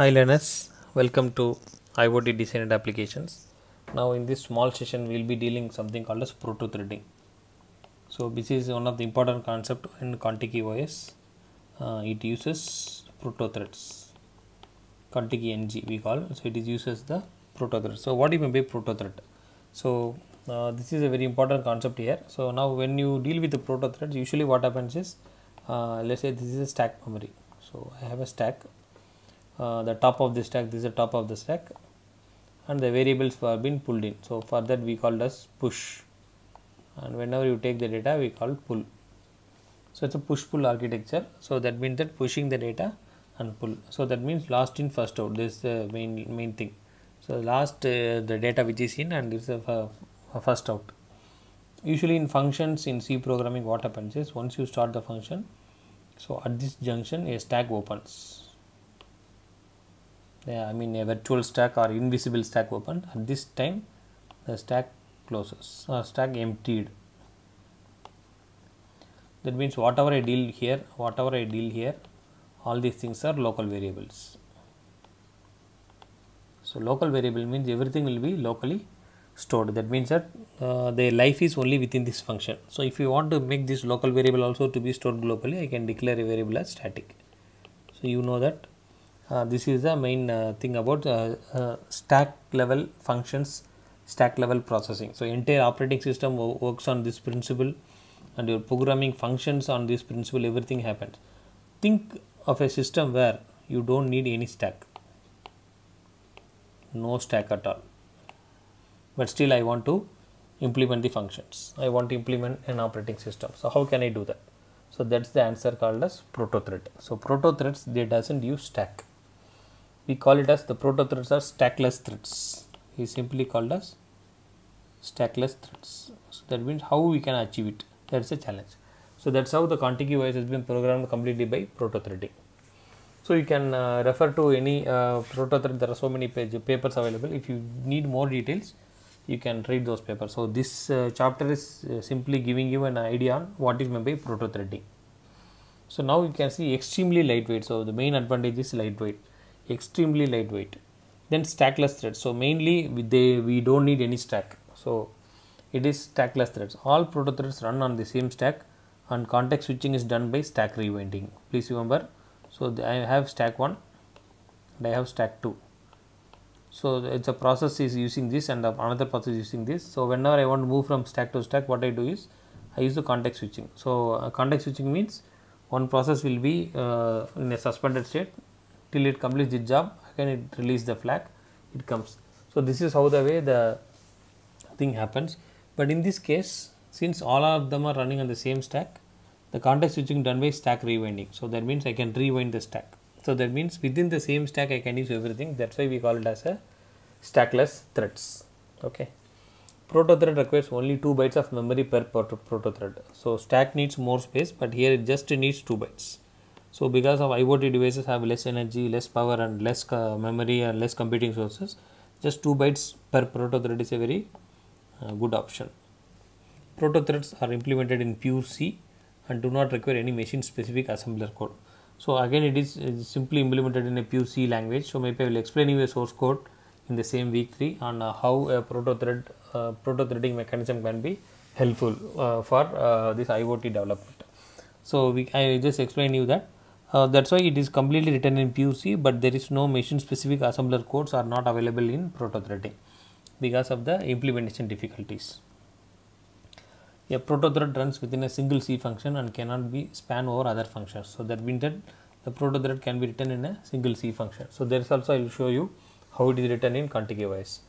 Hi learners, welcome to IoT designed Applications. Now in this small session we will be dealing something called as proto-threading. So this is one of the important concept in Contiki OS. Uh, it uses proto-threads. Contiki NG we call so it is uses the proto-thread. So what even you mean by proto-thread? So uh, this is a very important concept here. So now when you deal with the proto-threads usually what happens is uh, let's say this is a stack memory. So I have a stack uh, the top of the stack this is the top of the stack and the variables were been pulled in so for that we called as push and whenever you take the data we call pull so it's a push pull architecture so that means that pushing the data and pull so that means last in first out this is the main main thing so last uh, the data which is in and this is a, a first out usually in functions in c programming what happens is once you start the function so at this junction a stack opens I mean a virtual stack or invisible stack opened at this time the stack closes or uh, stack emptied that means whatever I deal here whatever I deal here all these things are local variables so local variable means everything will be locally stored that means that uh, the life is only within this function so if you want to make this local variable also to be stored globally I can declare a variable as static so you know that uh, this is the main uh, thing about uh, uh, stack level functions stack level processing so entire operating system works on this principle and your programming functions on this principle everything happens think of a system where you don't need any stack no stack at all but still i want to implement the functions i want to implement an operating system so how can i do that so that's the answer called as proto thread. So proto threads they doesn't use stack we call it as the proto threads are stackless threads is simply called as stackless threads so that means how we can achieve it that's a challenge so that's how the contiguous has been programmed completely by proto threading so you can uh, refer to any uh, proto thread there are so many page, papers available if you need more details you can read those papers so this uh, chapter is uh, simply giving you an idea on what is meant by proto threading so now you can see extremely lightweight so the main advantage is lightweight extremely lightweight then stackless threads so mainly they we don't need any stack so it is stackless threads all proto threads run on the same stack and context switching is done by stack rewinding please remember so the, I have stack 1 and I have stack 2 so the, process is using this and another process using this so whenever I want to move from stack to stack what I do is I use the context switching so uh, context switching means one process will be uh, in a suspended state till it completes its job again it release the flag it comes so this is how the way the thing happens but in this case since all of them are running on the same stack the context switching done by stack rewinding so that means i can rewind the stack so that means within the same stack i can use everything that's why we call it as a stackless threads okay proto thread requires only 2 bytes of memory per proto thread so stack needs more space but here it just needs 2 bytes so because of IoT devices have less energy, less power and less uh, memory and less computing sources, just 2 bytes per proto thread is a very uh, good option. Proto threads are implemented in pure C and do not require any machine specific assembler code. So again it is, simply implemented in a pure C language. So maybe I will explain you a source code in the same week 3 on uh, how a proto thread uh, proto threading mechanism can be helpful uh, for uh, this IoT development. So we, I just explain you that uh, that's why it is completely written in PUC, but there is no machine specific assembler codes are not available in protothreading because of the implementation difficulties. A protothread runs within a single C function and cannot be span over other functions. So that means that the protothread can be written in a single C function. So there is also I will show you how it is written in contiguous.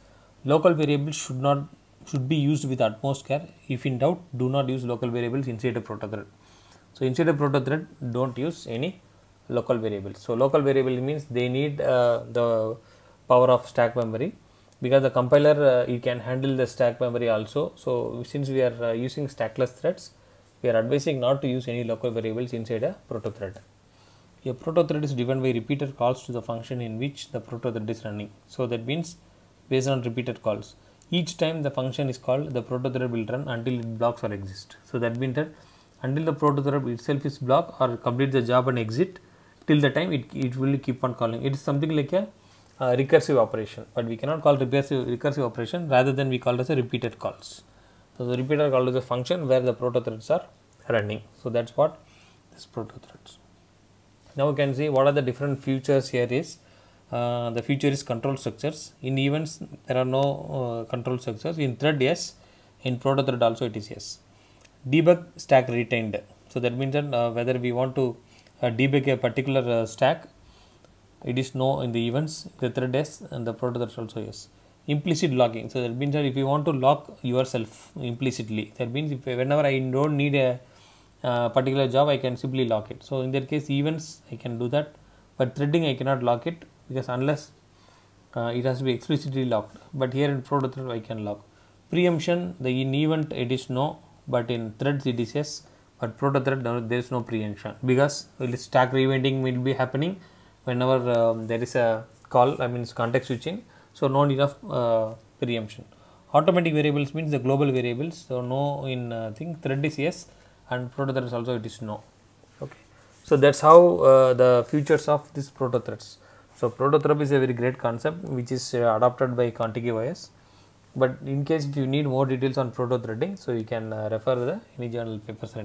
Local variables should not should be used with utmost care. If in doubt, do not use local variables inside a protothread. So inside a protothread, don't use any local variable. So, local variable means they need uh, the power of stack memory because the compiler uh, can handle the stack memory also. So, since we are uh, using stackless threads, we are advising not to use any local variables inside a proto thread. A proto thread is driven by repeated calls to the function in which the proto thread is running. So, that means based on repeated calls. Each time the function is called, the proto thread will run until it blocks or exits. So, that means that until the proto thread itself is blocked or complete the job and exit, till the time it, it will keep on calling. It is something like a recursive operation, but we cannot call recursive, recursive operation rather than we call it as a repeated calls. So, the repeater call is a function where the proto threads are running. So, that is what this threads. Now, we can see what are the different features here is. Uh, the feature is control structures. In events, there are no uh, control structures. In thread, yes. In proto thread also it is yes. Debug stack retained. So, that means that uh, whether we want to debug a particular uh, stack it is no in the events the thread yes and the proto also yes implicit logging so that means that if you want to lock yourself implicitly that means if whenever i don't need a uh, particular job I can simply lock it. So in that case events I can do that but threading I cannot lock it because unless uh, it has to be explicitly locked but here in proto I can lock. Preemption the in event it is no but in threads it is yes but proto-thread there is no preemption because stack re-eventing will be happening whenever um, there is a call I mean context switching so no need uh, preemption. Automatic variables means the global variables so no in uh, thing thread is yes and proto-thread is also it is no okay. So that is how uh, the features of this proto-threads. So proto-thread is a very great concept which is uh, adopted by OS. but in case if you need more details on proto-threading so you can uh, refer the any journal papers